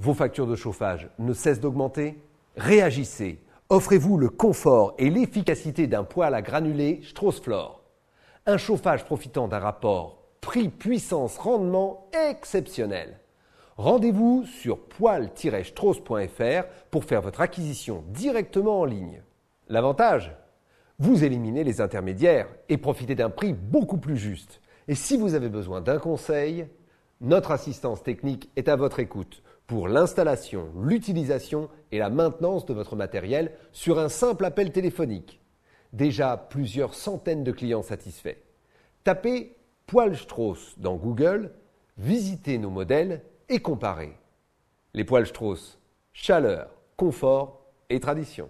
vos factures de chauffage ne cessent d'augmenter Réagissez. Offrez-vous le confort et l'efficacité d'un poêle à granulés strauss Un chauffage profitant d'un rapport prix-puissance-rendement exceptionnel. Rendez-vous sur poêle straussfr pour faire votre acquisition directement en ligne. L'avantage Vous éliminez les intermédiaires et profitez d'un prix beaucoup plus juste. Et si vous avez besoin d'un conseil, notre assistance technique est à votre écoute pour l'installation, l'utilisation et la maintenance de votre matériel sur un simple appel téléphonique. Déjà plusieurs centaines de clients satisfaits. Tapez poilstrauss dans Google, visitez nos modèles et comparez. Les poilstrauss, chaleur, confort et tradition.